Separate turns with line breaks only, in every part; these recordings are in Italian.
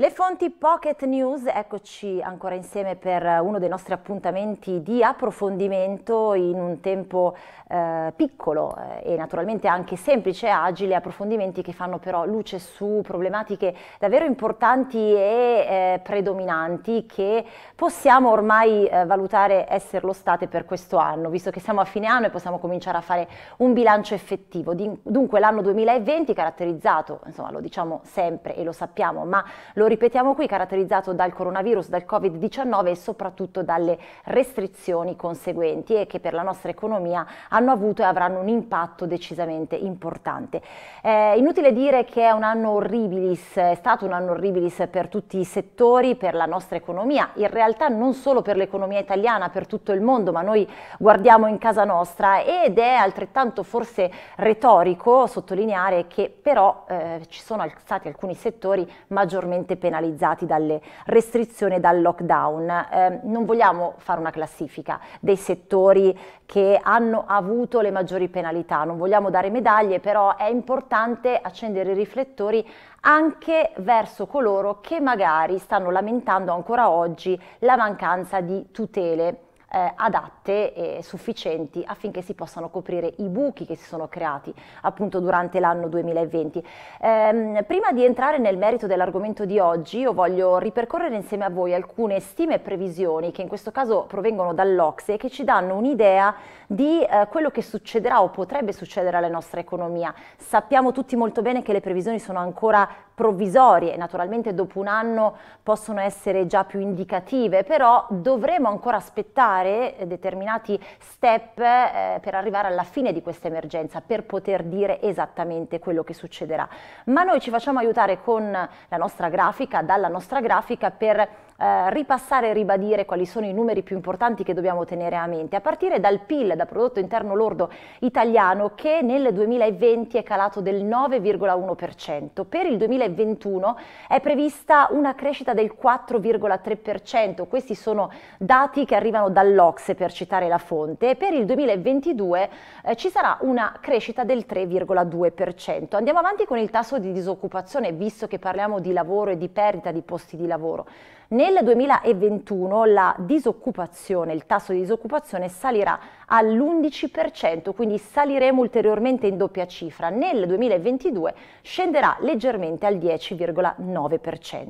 Le fonti Pocket News, eccoci ancora insieme per eh, uno dei nostri appuntamenti di approfondimento in un tempo eh, piccolo eh, e naturalmente anche semplice e agile, approfondimenti che fanno però luce su problematiche davvero importanti e eh, predominanti che possiamo ormai eh, valutare esserlo state per questo anno, visto che siamo a fine anno e possiamo cominciare a fare un bilancio effettivo. Dunque l'anno 2020 caratterizzato, insomma lo diciamo sempre e lo sappiamo, ma lo ripetiamo qui, caratterizzato dal coronavirus, dal Covid-19 e soprattutto dalle restrizioni conseguenti e che per la nostra economia hanno avuto e avranno un impatto decisamente importante. Eh, inutile dire che è un anno orribilis, è stato un anno orribilis per tutti i settori, per la nostra economia, in realtà non solo per l'economia italiana, per tutto il mondo, ma noi guardiamo in casa nostra ed è altrettanto forse retorico sottolineare che però eh, ci sono stati alcuni settori maggiormente penalizzati dalle restrizioni e dal lockdown. Eh, non vogliamo fare una classifica dei settori che hanno avuto le maggiori penalità, non vogliamo dare medaglie, però è importante accendere i riflettori anche verso coloro che magari stanno lamentando ancora oggi la mancanza di tutele eh, adatte e sufficienti affinché si possano coprire i buchi che si sono creati appunto durante l'anno 2020. Ehm, prima di entrare nel merito dell'argomento di oggi io voglio ripercorrere insieme a voi alcune stime e previsioni che in questo caso provengono dall'Ocse e che ci danno un'idea di eh, quello che succederà o potrebbe succedere alla nostra economia. Sappiamo tutti molto bene che le previsioni sono ancora provvisorie, naturalmente dopo un anno possono essere già più indicative, però dovremo ancora aspettare eh, determinati step eh, per arrivare alla fine di questa emergenza, per poter dire esattamente quello che succederà. Ma noi ci facciamo aiutare con la nostra grafica, dalla nostra grafica per eh, ripassare e ribadire quali sono i numeri più importanti che dobbiamo tenere a mente, a partire dal PIL, da prodotto interno lordo italiano, che nel 2020 è calato del 9,1%. Per il 2021 è prevista una crescita del 4,3%. Questi sono dati che arrivano dall'Ox, per citare la fonte. E per il 2022 eh, ci sarà una crescita del 3,2%. Andiamo avanti con il tasso di disoccupazione, visto che parliamo di lavoro e di perdita di posti di lavoro. Nel 2021 la disoccupazione, il tasso di disoccupazione salirà all'11%, quindi saliremo ulteriormente in doppia cifra. Nel 2022 scenderà leggermente al 10,9%.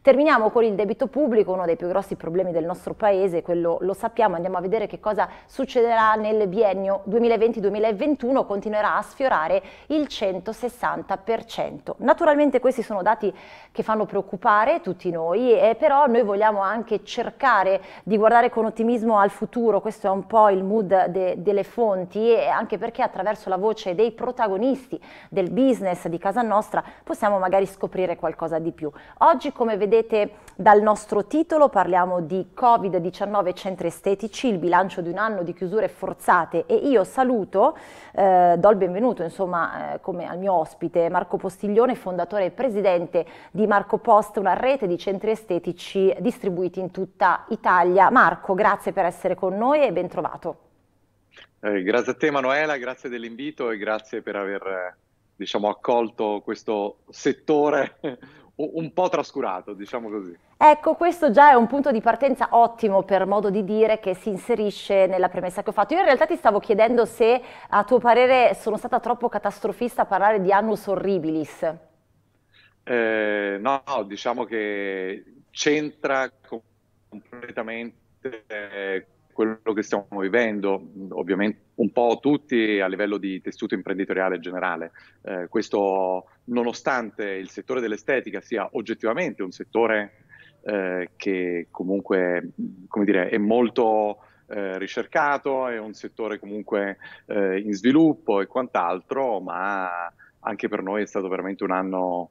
Terminiamo con il debito pubblico, uno dei più grossi problemi del nostro paese, quello lo sappiamo, andiamo a vedere che cosa succederà nel biennio 2020-2021, continuerà a sfiorare il 160%. Naturalmente questi sono dati che fanno preoccupare tutti noi, eh, però noi vogliamo anche cercare di guardare con ottimismo al futuro, questo è un po' il mood de delle fonti, e anche perché attraverso la voce dei protagonisti del business di casa nostra possiamo magari scoprire qualcosa di più. Oggi come vedete vedete dal nostro titolo parliamo di Covid-19 centri estetici, il bilancio di un anno di chiusure forzate e io saluto, eh, do il benvenuto insomma eh, come al mio ospite Marco Postiglione, fondatore e presidente di Marco Post, una rete di centri estetici distribuiti in tutta Italia. Marco, grazie per essere con noi e ben trovato.
Eh, grazie a te Manuela, grazie dell'invito e grazie per aver eh, diciamo, accolto questo settore un po' trascurato, diciamo così.
Ecco, questo già è un punto di partenza ottimo per modo di dire che si inserisce nella premessa che ho fatto. Io in realtà ti stavo chiedendo se a tuo parere sono stata troppo catastrofista a parlare di annus horribilis.
Eh, no, no, diciamo che c'entra completamente eh, quello che stiamo vivendo, ovviamente un po' tutti a livello di tessuto imprenditoriale generale. Eh, questo nonostante il settore dell'estetica sia oggettivamente un settore eh, che comunque dire, è molto eh, ricercato, è un settore comunque eh, in sviluppo e quant'altro, ma anche per noi è stato veramente un anno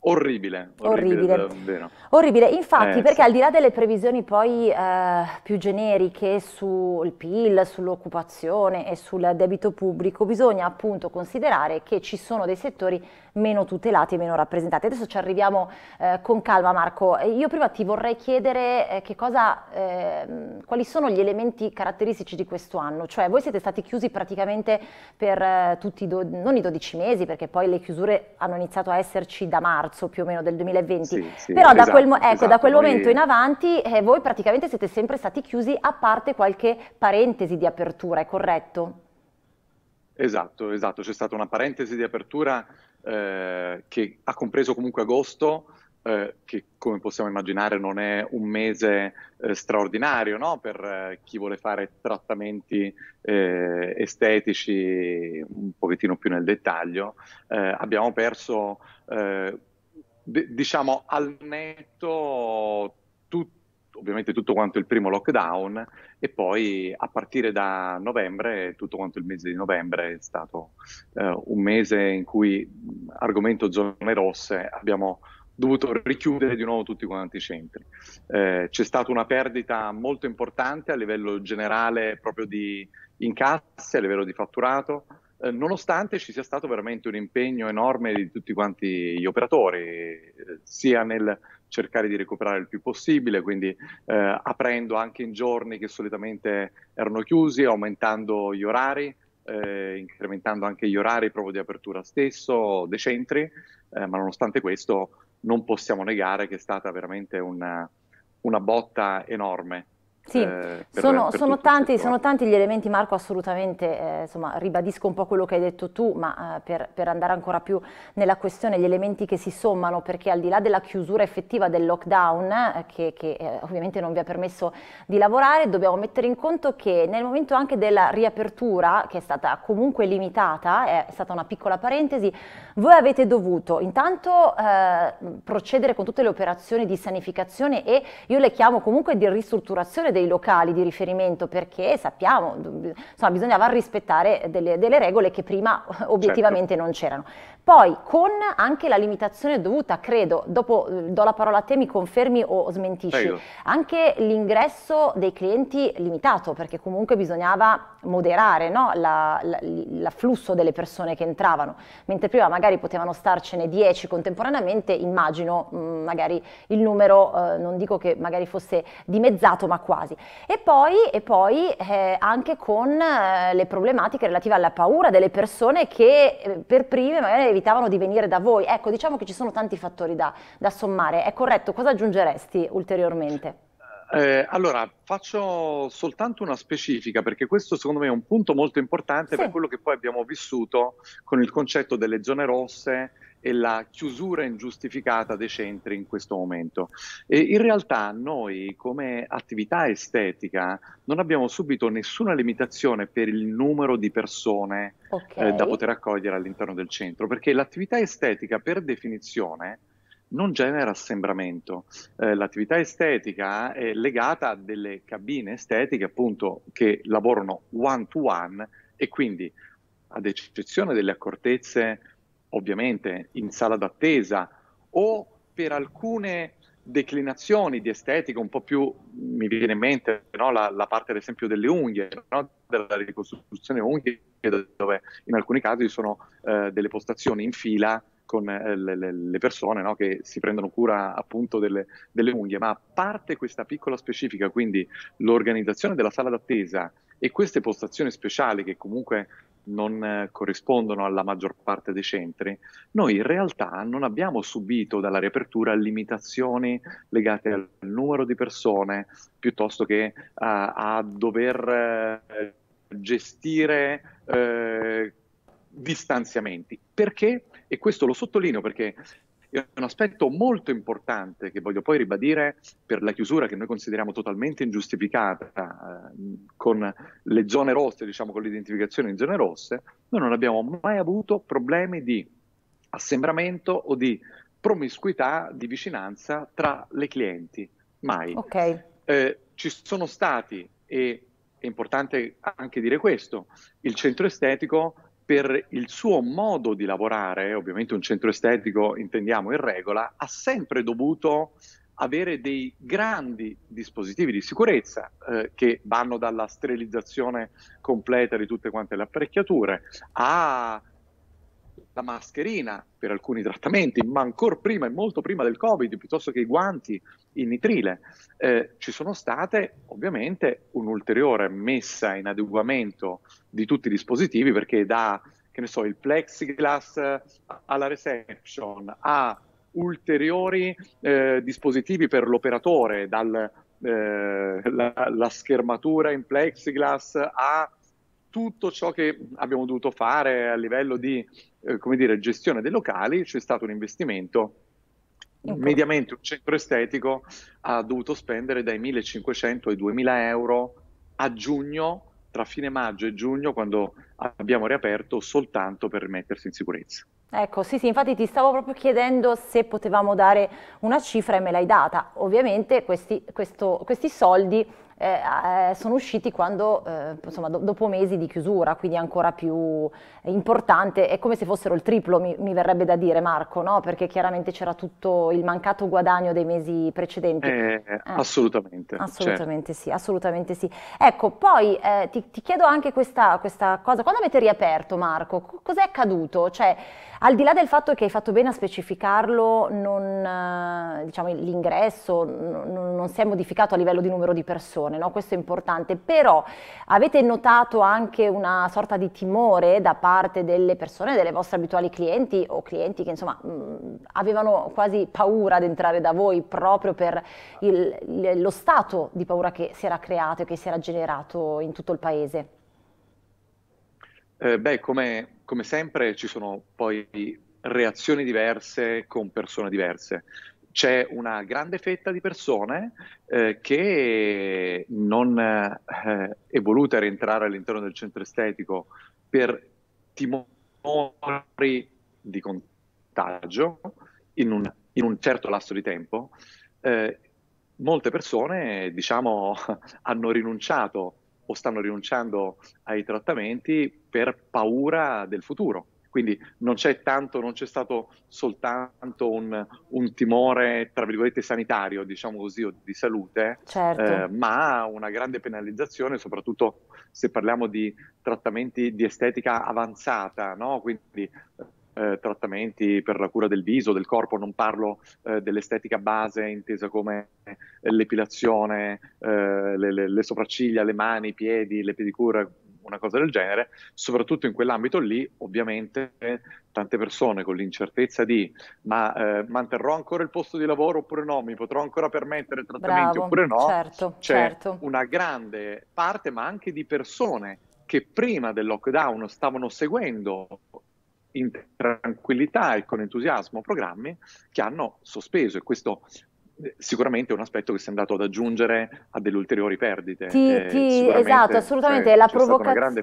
Orribile, orribile. Orribile.
orribile. Infatti, eh, perché sì. al di là delle previsioni poi eh, più generiche sul PIL, sull'occupazione e sul debito pubblico, bisogna appunto considerare che ci sono dei settori meno tutelati e meno rappresentati. Adesso ci arriviamo eh, con calma Marco, io prima ti vorrei chiedere eh, cosa, eh, quali sono gli elementi caratteristici di questo anno, cioè voi siete stati chiusi praticamente per eh, tutti, i non i 12 mesi, perché poi le chiusure hanno iniziato a esserci da marzo più o meno del 2020, sì, sì, però esatto, da, quel, esatto, ecco, esatto, da quel noi... momento in avanti eh, voi praticamente siete sempre stati chiusi a parte qualche parentesi di apertura, è corretto?
Esatto, esatto, c'è stata una parentesi di apertura eh, che ha compreso comunque agosto, eh, che come possiamo immaginare non è un mese eh, straordinario no? per eh, chi vuole fare trattamenti eh, estetici un pochettino più nel dettaglio. abbiamo perso, d- diciamo, al netto ovviamente tutto quanto il primo lockdown e poi a partire da novembre, tutto quanto il mese di novembre è stato eh, un mese in cui argomento zone rosse abbiamo dovuto richiudere di nuovo tutti quanti i centri. Eh, c'è stata una perdita molto importante a livello generale proprio di incassi, a livello di fatturato, eh, nonostante ci sia stato veramente un impegno enorme di tutti quanti gli operatori, eh, sia nel cercare di recuperare il più possibile, quindi eh, aprendo anche in giorni che solitamente erano chiusi, aumentando gli orari, eh, incrementando anche gli orari proprio di apertura stesso dei centri, eh, ma nonostante questo non possiamo negare che è stata veramente una, una botta enorme. Sì, eh, sono, per, sono, tanti, sono,
tanti, gli elementi Marco, assolutamente, eh, insomma, ribadisco un po' quello che hai detto tu, ma eh, per, per, andare ancora più nella questione, gli elementi che si sommano, perché al di là della chiusura effettiva del lockdown, eh, che, che eh, ovviamente non vi ha permesso di lavorare, dobbiamo mettere in conto che nel momento anche della riapertura, che è stata comunque limitata, è stata una piccola parentesi, voi avete dovuto intanto eh, procedere con tutte le operazioni di sanificazione e io le chiamo comunque di ristrutturazione dei locali di riferimento perché sappiamo, insomma, bisognava rispettare delle, delle regole che prima obiettivamente certo. non c'erano. Poi con anche la limitazione dovuta, credo, dopo do la parola a te, mi confermi o smentisci, Prego. anche l'ingresso dei clienti limitato perché comunque bisognava moderare no? l'afflusso la, la, delle persone che entravano, mentre prima magari potevano starcene 10 contemporaneamente, immagino mh, mm, magari il numero, eh, non dico che magari fosse dimezzato ma quasi casi. E poi, e poi eh, anche con eh, le problematiche relative alla paura delle persone che eh, per prime magari evitavano di venire da voi. Ecco, diciamo che ci sono tanti fattori da, da sommare. È corretto, cosa aggiungeresti ulteriormente?
Eh, allora, faccio soltanto una specifica perché questo secondo me è un punto molto importante sì. per quello che poi abbiamo vissuto con il concetto delle zone rosse e la chiusura ingiustificata dei centri in questo momento. E in realtà noi come attività estetica non abbiamo subito nessuna limitazione per il numero di persone okay. eh, da poter accogliere all'interno del centro, perché l'attività estetica per definizione non genera assembramento. Eh, l'attività estetica è legata a delle cabine estetiche appunto che lavorano one to one e quindi ad eccezione delle accortezze ovviamente in sala d'attesa o per alcune declinazioni di estetica un po' più, mi viene in mente no? la, la, parte ad esempio delle unghie, no? della ricostruzione unghie, dove in alcuni casi sono eh, delle postazioni in fila con eh, le, le, le persone no? che si prendono cura appunto delle, delle unghie, ma a parte questa piccola specifica, quindi l'organizzazione della sala d'attesa e queste postazioni speciali che comunque non eh, corrispondono alla maggior parte dei centri, noi in realtà non abbiamo subito dalla riapertura limitazioni legate al numero di persone piuttosto che uh, a dover uh, gestire uh, distanziamenti. Perché? E questo lo sottolineo perché è un aspetto molto importante che voglio poi ribadire per la chiusura che noi consideriamo totalmente ingiustificata eh, con le zone rosse, diciamo con l'identificazione in zone rosse, noi non abbiamo mai avuto problemi di assembramento o di promiscuità di vicinanza tra le clienti, mai. Okay. Eh, ci sono stati, e è importante anche dire questo, il centro estetico per il suo modo di lavorare, ovviamente un centro estetico intendiamo in regola, ha sempre dovuto avere dei grandi dispositivi di sicurezza eh, che vanno dalla sterilizzazione completa di tutte quante le apparecchiature a la mascherina per alcuni trattamenti, ma ancora prima e molto prima del Covid, piuttosto che i guanti in nitrile, eh, ci sono state ovviamente un'ulteriore messa in adeguamento di tutti i dispositivi perché da che ne so, il plexiglass alla reception a ulteriori eh, dispositivi per l'operatore, dalla eh, schermatura in plexiglass a tutto ciò che abbiamo dovuto fare a livello di eh, come dire, gestione dei locali c'è stato un investimento ecco. mediamente un centro estetico ha dovuto spendere dai 1500 ai 2000 euro a giugno, tra fine maggio e giugno, quando abbiamo riaperto, soltanto per mettersi in sicurezza.
Ecco, sì, sì, infatti ti stavo proprio chiedendo se potevamo dare una cifra e me l'hai data. Ovviamente questi, questo, questi soldi eh, eh, sono usciti quando, eh, insomma, do, dopo mesi di chiusura, quindi ancora più importante, è come se fossero il triplo, mi, mi verrebbe da dire Marco, no? perché chiaramente c'era tutto il mancato guadagno dei mesi precedenti. Eh, eh.
assolutamente. Cioè. Assolutamente
certo. sì, assolutamente sì. Ecco, poi eh, ti, ti, chiedo anche questa, questa, cosa, quando avete riaperto Marco, cos'è accaduto? Cioè, al di là del fatto che hai fatto bene a specificarlo, non, diciamo, l'ingresso non, non si è modificato a livello di numero di persone, persone, no? questo è importante, però avete notato anche una sorta di timore da parte delle persone, delle vostre abituali clienti o clienti che insomma mh, mm, avevano quasi paura di entrare da voi proprio per il, lo stato di paura che si era creato e che si era generato in tutto il paese?
Eh, beh, come, come sempre ci sono poi reazioni diverse con persone diverse c'è una grande fetta di persone eh, che non eh, è voluta rientrare all'interno del centro estetico per timori di contagio in un, in un certo lasso di tempo. Eh, molte persone, diciamo, hanno rinunciato o stanno rinunciando ai trattamenti per paura del futuro. Quindi non c'è, tanto, non c'è stato soltanto un, un, timore, tra virgolette, sanitario, diciamo così, o di salute, certo. eh, ma una grande penalizzazione, soprattutto se parliamo di trattamenti di estetica avanzata, no? Quindi, eh, trattamenti per la cura del viso, del corpo, non parlo eh, dell'estetica base intesa come l'epilazione, eh, le, le, le, sopracciglia, le mani, i piedi, le pedicure, una cosa del genere, soprattutto in quell'ambito lì, ovviamente tante persone con l'incertezza di ma eh, manterrò ancora il posto di lavoro oppure no, mi potrò ancora permettere trattamenti Bravo, oppure no,
certo, c'è certo.
una grande parte, ma anche di persone che prima del lockdown stavano seguendo in tranquillità e con entusiasmo programmi che hanno sospeso e questo sicuramente è un aspetto che si è andato ad aggiungere a delle ulteriori perdite. Ti, eh, ti, esatto, assolutamente. Cioè, la provocazione,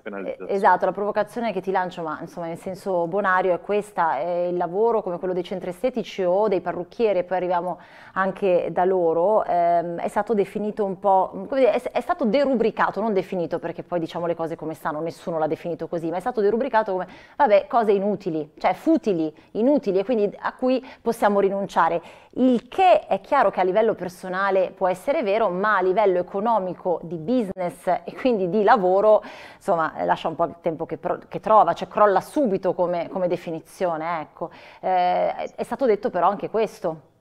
esatto, la provocazione che ti lancio, ma insomma nel senso bonario è questa, è il lavoro come quello dei centri estetici o dei parrucchieri, e poi arriviamo anche da loro, ehm, è stato definito un po', come dire, è, è, stato derubricato, non definito perché poi diciamo le cose come stanno, nessuno l'ha definito così, ma è stato derubricato come, vabbè, cose inutili, cioè futili, inutili e quindi a cui possiamo rinunciare. Il che è chiaro chiaro che a livello personale può essere vero, ma a livello economico, di business e quindi di lavoro, insomma, eh, lascia un po' il tempo che, che trova, cioè crolla subito come, come definizione. Ecco. Eh, è stato detto però anche questo.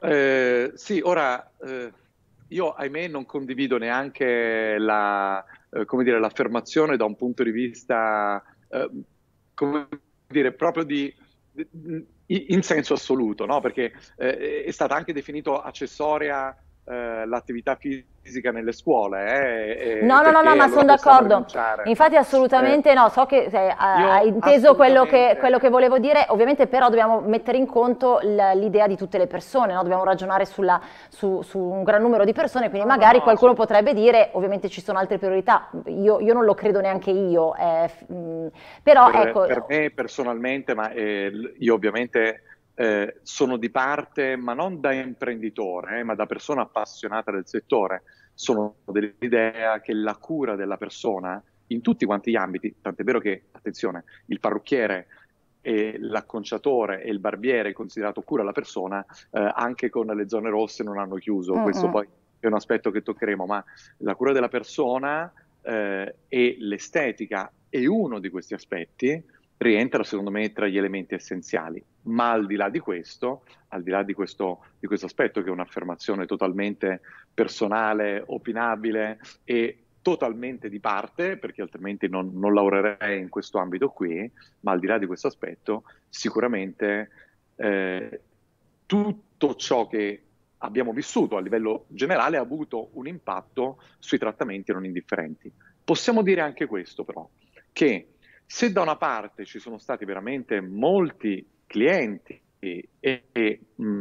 Eh, sì, ora eh, io ahimè non condivido neanche la, eh, dire, l'affermazione da un punto di vista, eh, come dire, proprio di, di in senso assoluto, no? perché eh, è stata anche definita accessoria eh, l'attività fisica nelle scuole. Eh, eh, no, no, no, no, ma sono d'accordo. Infatti
assolutamente eh, no, so che cioè, hai inteso quello che, quello che, volevo dire, ovviamente però dobbiamo mettere in conto l'idea di tutte le persone, no? dobbiamo ragionare sulla, su, su, un gran numero di persone, quindi no, magari no, qualcuno sì. potrebbe dire ovviamente ci sono altre priorità, io, io non lo credo neanche io, eh, mm, però per, ecco... Per
me personalmente, ma io ovviamente eh, sono di parte, ma non da imprenditore, eh, ma da persona appassionata del settore. Sono dell'idea che la cura della persona in tutti quanti gli ambiti, tant'è vero che, attenzione, il parrucchiere e l'acconciatore e il barbiere considerato cura alla persona, eh, anche con le zone rosse non hanno chiuso, mm-hmm. questo poi è un aspetto che toccheremo, ma la cura della persona eh, e l'estetica è uno di questi aspetti rientra secondo me tra gli elementi essenziali. Ma al di là di questo, al di là di questo, di questo aspetto che è un'affermazione totalmente personale, opinabile e totalmente di parte, perché altrimenti non, non lavorerei in questo ambito qui, ma al di là di questo aspetto, sicuramente eh, tutto ciò che abbiamo vissuto a livello generale ha avuto un impatto sui trattamenti non indifferenti. Possiamo dire anche questo però, che se da una parte ci sono stati veramente molti clienti e, e mh, mm,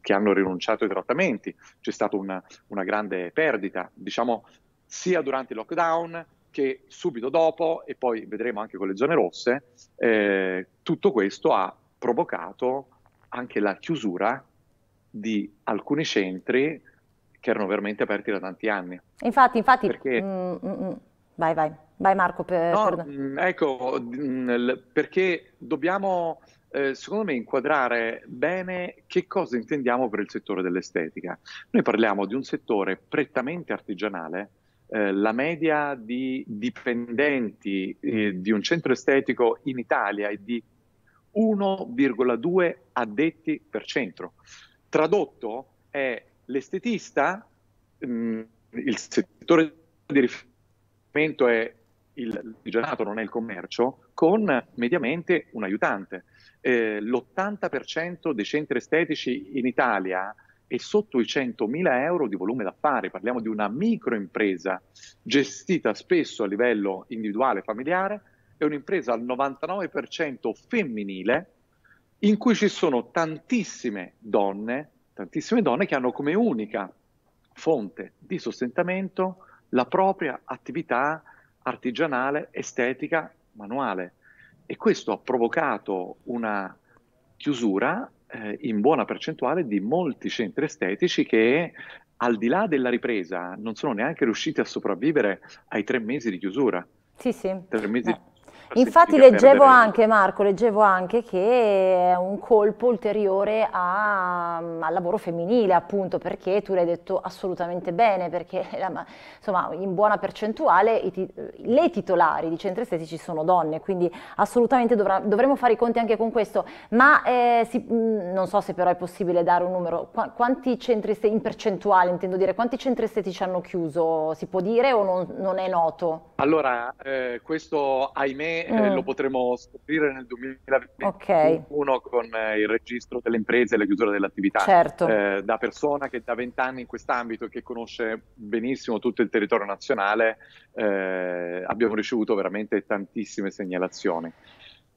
che hanno rinunciato ai trattamenti, c'è stata una, una, grande perdita, diciamo sia durante il lockdown che subito dopo e poi vedremo anche con le zone rosse, eh, tutto questo ha provocato anche la chiusura di alcuni centri che erano veramente aperti da tanti anni.
Infatti, infatti... Perché... Mm, mm, mm. Vai, vai, vai Marco. Per, no,
mm, Ecco, mm, perché dobbiamo, eh, secondo me, inquadrare bene che cosa intendiamo per il settore dell'estetica. Noi parliamo di un settore prettamente artigianale, eh, la media di dipendenti eh, di un centro estetico in Italia è di 1,2 addetti per centro. Tradotto è l'estetista, mm, il settore di riferimento momento è il artigianato, non è il commercio, con mediamente un aiutante. Eh, l'80% dei centri estetici in Italia è sotto i 100.000 euro di volume d'affari, parliamo di una microimpresa gestita spesso a livello individuale e familiare, è un'impresa al 99% femminile in cui ci sono tantissime donne, tantissime donne che hanno come unica fonte di sostentamento la propria attività artigianale, estetica, manuale. E questo ha provocato una chiusura eh, in buona percentuale di molti centri estetici che al di là della ripresa non sono neanche riusciti a sopravvivere ai tre mesi di chiusura. Sì, sì. Tre mesi no. Eh. Infatti leggevo anche,
Marco, leggevo anche che è un colpo ulteriore a, mm, al lavoro femminile, appunto, perché tu l'hai detto assolutamente bene, perché la, insomma, in buona percentuale i, le titolari di centri estetici sono donne, quindi assolutamente dovrà, dovremo fare i conti anche con questo, ma eh, si, mm, non so se però è possibile dare un numero, quanti centri estetici, in percentuale intendo dire, quanti centri estetici hanno chiuso, si può dire o non, non è noto?
Allora, eh, questo ahimè mm. eh, lo potremo scoprire nel 2021 okay. con eh, il registro delle imprese e la chiusura dell'attività. Certo. Eh, da persona che da vent'anni in quest'ambito e che conosce benissimo tutto il territorio nazionale, eh, abbiamo ricevuto veramente tantissime segnalazioni.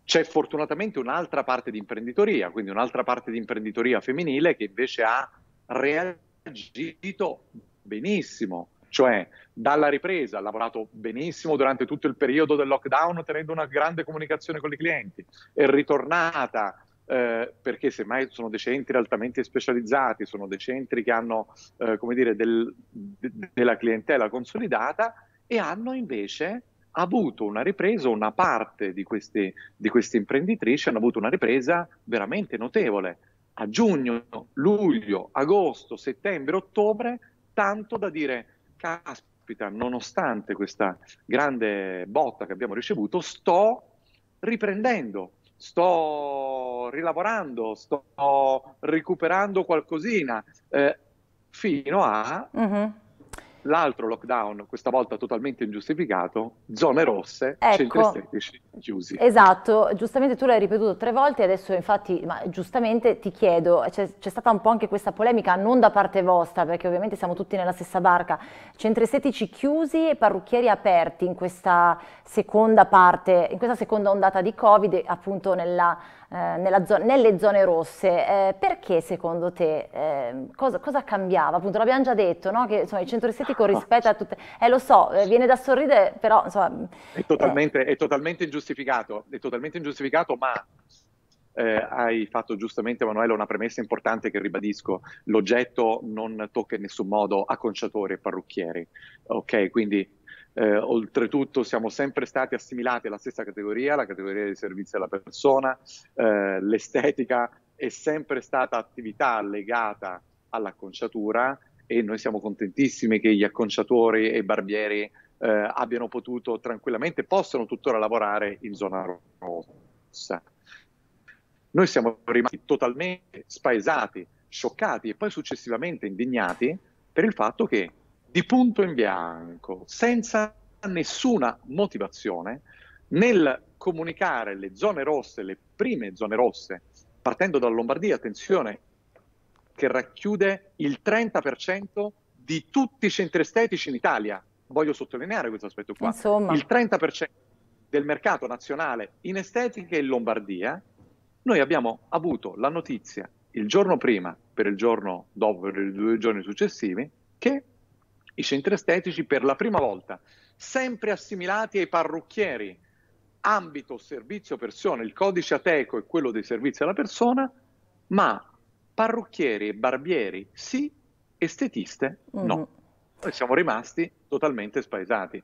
C'è fortunatamente un'altra parte di imprenditoria, quindi un'altra parte di imprenditoria femminile che invece ha reagito benissimo cioè, dalla ripresa, ha lavorato benissimo durante tutto il periodo del lockdown tenendo una grande comunicazione con i clienti, è ritornata eh, perché semmai sono dei centri altamente specializzati, sono dei centri che hanno eh, come dire, del, de, della clientela consolidata e hanno invece avuto una ripresa, una parte di, questi, di queste imprenditrici hanno avuto una ripresa veramente notevole. A giugno, luglio, agosto, settembre, ottobre, tanto da dire caspita, nonostante questa grande botta che abbiamo ricevuto, sto riprendendo, sto rilavorando, sto recuperando qualcosina, eh, fino a... Uh-huh l'altro lockdown, questa volta totalmente ingiustificato, zone rosse, ecco, centri estetici chiusi.
Esatto, giustamente tu l'hai ripetuto tre volte e adesso infatti, ma giustamente ti chiedo, c'è, c'è, stata un po' anche questa polemica, non da parte vostra, perché ovviamente siamo tutti nella stessa barca, centri estetici chiusi e parrucchieri aperti in questa seconda parte, in questa seconda ondata di Covid, appunto nella eh, zona, nelle zone rosse, eh, perché secondo te eh, cosa, cosa, cambiava? Appunto l'abbiamo già detto, no? che insomma, il centro estetico rispetta tutte... Eh lo so, eh, viene da sorridere, però insomma...
È totalmente, è totalmente ingiustificato, è totalmente ingiustificato, ma eh, hai fatto giustamente, Emanuele, una premessa importante che ribadisco. L'oggetto non tocca in nessun modo acconciatori e parrucchieri. Ok, quindi eh, oltretutto siamo sempre stati assimilati alla stessa categoria, la categoria dei servizi alla persona, eh, l'estetica è sempre stata attività legata all'acconciatura e noi siamo contentissimi che gli acconciatori e i barbieri eh, abbiano potuto tranquillamente, possano tuttora lavorare in zona rossa. Noi siamo rimasti totalmente spaesati, scioccati e poi successivamente indignati per il fatto che di punto in bianco, senza nessuna motivazione, nel comunicare le zone rosse, le prime zone rosse, partendo dalla Lombardia, attenzione, che racchiude il 30% di tutti i centri estetici in Italia. Voglio sottolineare questo aspetto qua. Insomma. Il 30% del mercato nazionale in estetica in Lombardia, noi abbiamo avuto la notizia il giorno prima, per il giorno dopo, per i due giorni successivi, che i centri estetici per la prima volta, sempre assimilati ai parrucchieri, ambito servizio persona, il codice ateco è quello dei servizi alla persona, ma parrucchieri e barbieri sì, estetiste mm-hmm. no. Mm. Noi siamo rimasti totalmente spaesati.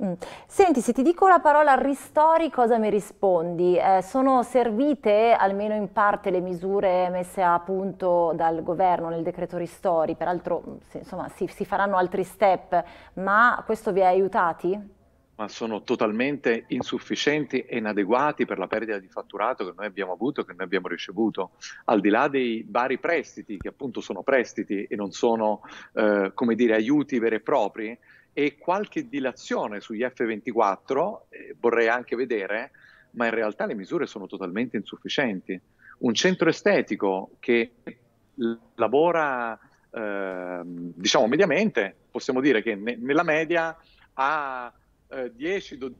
Mm. Senti, se ti dico la parola ristori, cosa mi rispondi? Eh, sono servite almeno in parte le misure messe a punto dal governo nel decreto ristori, peraltro mm, insomma, si, si faranno altri step, ma questo vi ha aiutati?
ma sono totalmente insufficienti e inadeguati per la perdita di fatturato che noi abbiamo avuto, e che noi abbiamo ricevuto, al di là dei vari prestiti, che appunto sono prestiti e non sono, eh, come dire, aiuti veri e propri, e qualche dilazione sugli F24 eh, vorrei anche vedere, ma in realtà le misure sono totalmente insufficienti. Un centro estetico che lavora, eh, diciamo, mediamente, possiamo dire che ne- nella media ha eh, 10-12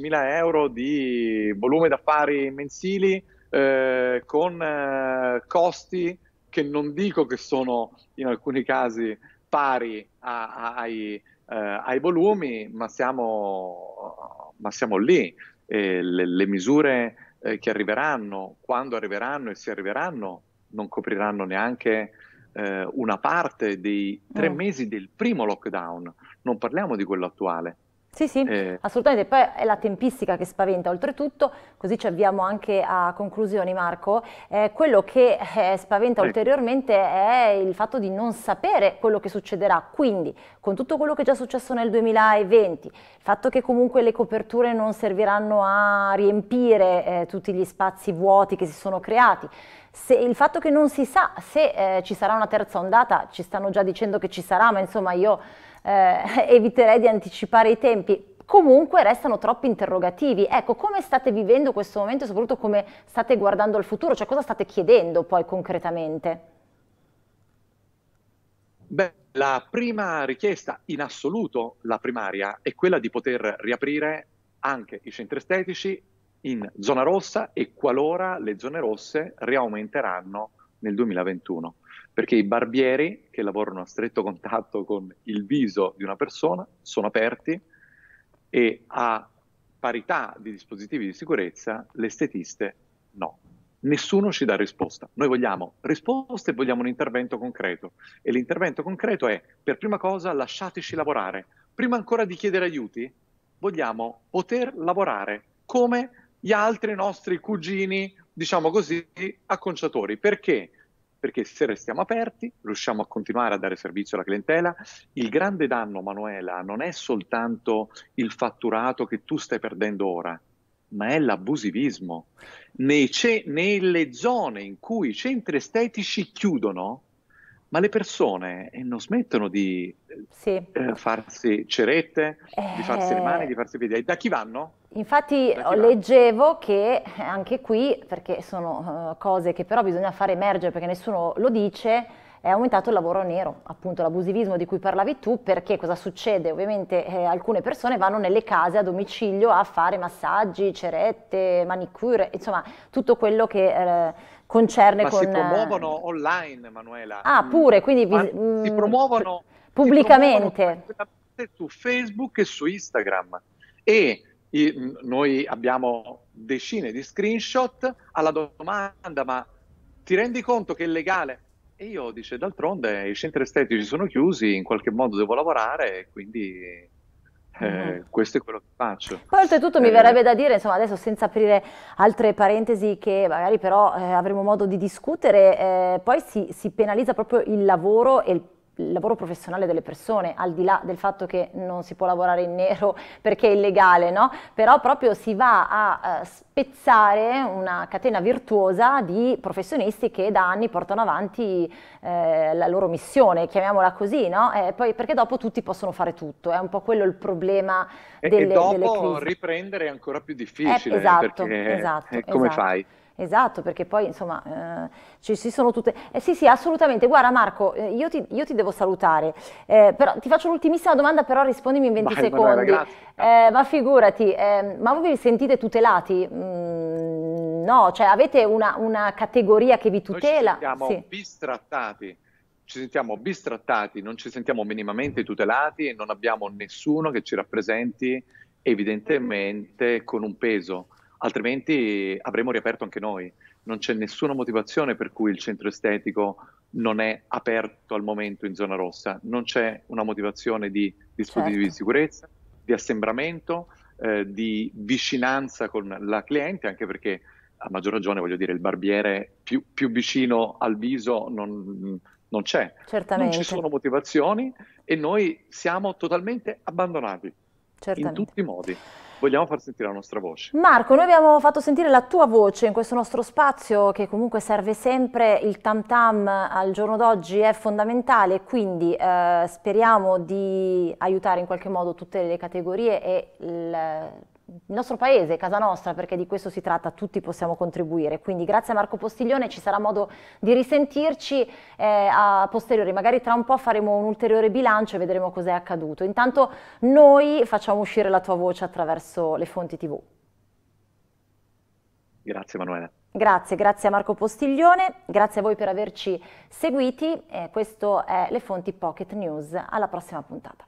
mila euro di volume d'affari mensili eh, con eh, costi che non dico che sono in alcuni casi pari a, a, ai eh, ai volumi, ma siamo, ma siamo lì. Le, le, misure eh, che arriveranno, quando arriveranno e se arriveranno, non copriranno neanche eh, una parte dei tre mm. mesi del primo lockdown. Non parliamo di quello attuale.
Sì, sì, eh, assolutamente. Poi è la tempistica che spaventa. Oltretutto, così ci avviamo anche a conclusioni, Marco, eh, quello che eh, spaventa sì. ulteriormente è il fatto di non sapere quello che succederà. Quindi, con tutto quello che è già successo nel 2020, il fatto che comunque le coperture non serviranno a riempire eh, tutti gli spazi vuoti che si sono creati, se, il fatto che non si sa se eh, ci sarà una terza ondata, ci stanno già dicendo che ci sarà, ma insomma io eh, eviterei di anticipare i tempi, comunque restano troppi interrogativi. Ecco, come state vivendo questo momento e soprattutto come state guardando al futuro? Cioè cosa state chiedendo poi concretamente?
Beh, la prima richiesta in assoluto, la primaria, è quella di poter riaprire anche i centri estetici in zona rossa e qualora le zone rosse riaumenteranno nel 2021 perché i barbieri che lavorano a stretto contatto con il viso di una persona sono aperti e a parità di dispositivi di sicurezza l'estetiste no. Nessuno ci dà risposta. Noi vogliamo risposte e vogliamo un intervento concreto. E l'intervento concreto è, per prima cosa, lasciateci lavorare. Prima ancora di chiedere aiuti, vogliamo poter lavorare come gli altri nostri cugini, diciamo così, acconciatori. Perché? perché se restiamo aperti riusciamo a continuare a dare servizio alla clientela. Il grande danno, Manuela, non è soltanto il fatturato che tu stai perdendo ora, ma è l'abusivismo. Nei ce- nelle zone in cui i centri estetici chiudono, ma le persone eh, non smettono di sì. eh, farsi cerette, eh... di farsi le mani, eh. di farsi i piedi. Da chi vanno?
Infatti chi leggevo vanno? che eh, anche qui, perché sono cose che però bisogna far emergere perché nessuno lo dice, è aumentato il lavoro nero, appunto l'abusivismo di cui parlavi tu, perché cosa succede? Ovviamente eh, alcune persone vanno nelle case a domicilio a fare massaggi, cerette, manicure, insomma tutto quello che concerne ma con... si promuovono
eh, online, Manuela. Ah, mm. pure,
quindi... Vi... si mm, promuovono... Pubblicamente. Si
promuovono su Facebook e su Instagram. E mm, noi abbiamo decine di screenshot alla domanda, ma ti rendi conto che è legale? E io dice, d'altronde i centri estetici sono chiusi, in qualche modo devo lavorare, quindi eh, mm. questo è quello che faccio. Poi
oltretutto eh, mi verrebbe da dire, insomma, adesso senza aprire altre parentesi che magari però eh, avremo modo di discutere, eh, poi si, si, penalizza proprio il lavoro e il il lavoro professionale delle persone, al di là del fatto che non si può lavorare in nero perché è illegale, no? però proprio si va a eh, spezzare una catena virtuosa di professionisti che da anni portano avanti eh, la loro missione, chiamiamola così, no? e eh, poi, perché dopo tutti possono fare tutto, è un po' quello il problema e, delle, e dopo delle
riprendere è ancora più eh, difficile, eh, esatto, perché esatto, come esatto. fai?
Esatto, perché poi insomma eh, ci, ci, sono tutte... Eh, sì, sì, assolutamente. Guarda Marco, eh, io, ti, io, ti, devo salutare, eh, però ti faccio l'ultimissima domanda, però rispondimi in 20 Vai, secondi. Madonna, eh, ma figurati, ehm, ma voi vi sentite tutelati? Mm, no, cioè avete una, una, categoria che vi tutela? Noi ci sentiamo sì.
bistrattati. Ci sentiamo bistrattati, non ci sentiamo minimamente tutelati e non abbiamo nessuno che ci rappresenti evidentemente con un peso altrimenti avremmo riaperto anche noi. Non c'è nessuna motivazione per cui il centro estetico non è aperto al momento in zona rossa, non c'è una motivazione di dispositivi certo. di sicurezza, di assembramento, eh, di vicinanza con la cliente, anche perché a maggior ragione, voglio dire, il barbiere più, più vicino al viso non, non c'è. Certamente. Non ci sono motivazioni e noi siamo totalmente abbandonati. Certamente. in tutti i modi. Vogliamo far sentire la nostra voce.
Marco, noi abbiamo fatto sentire la tua voce in questo nostro spazio che comunque serve sempre, il tam tam al giorno d'oggi è fondamentale, quindi eh, speriamo di aiutare in qualche modo tutte le categorie e il il nostro paese, casa nostra, perché di questo si tratta, tutti possiamo contribuire. Quindi grazie a Marco Postiglione, ci sarà modo di risentirci eh, a posteriori, magari tra un po' faremo un ulteriore bilancio e vedremo cos'è accaduto. Intanto noi facciamo uscire la tua voce attraverso le fonti TV.
Grazie Emanuele.
Grazie, grazie a Marco Postiglione, grazie a voi per averci seguiti. Eh, questo è Le Fonti Pocket News, alla prossima puntata.